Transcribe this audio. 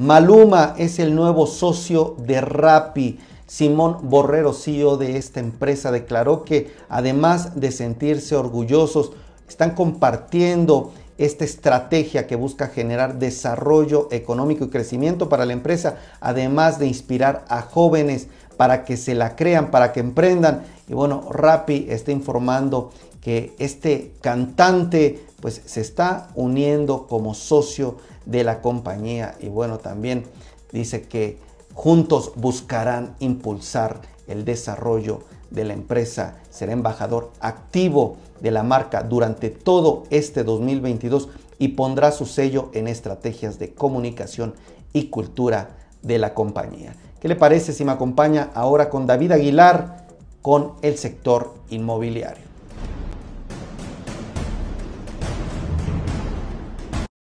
Maluma es el nuevo socio de Rappi. Simón Borrero, CEO de esta empresa, declaró que además de sentirse orgullosos, están compartiendo esta estrategia que busca generar desarrollo económico y crecimiento para la empresa, además de inspirar a jóvenes para que se la crean, para que emprendan. Y bueno, Rappi está informando que este cantante pues se está uniendo como socio de la compañía y bueno, también dice que juntos buscarán impulsar el desarrollo de la empresa. Será embajador activo de la marca durante todo este 2022 y pondrá su sello en estrategias de comunicación y cultura de la compañía. ¿Qué le parece si me acompaña ahora con David Aguilar con el sector inmobiliario?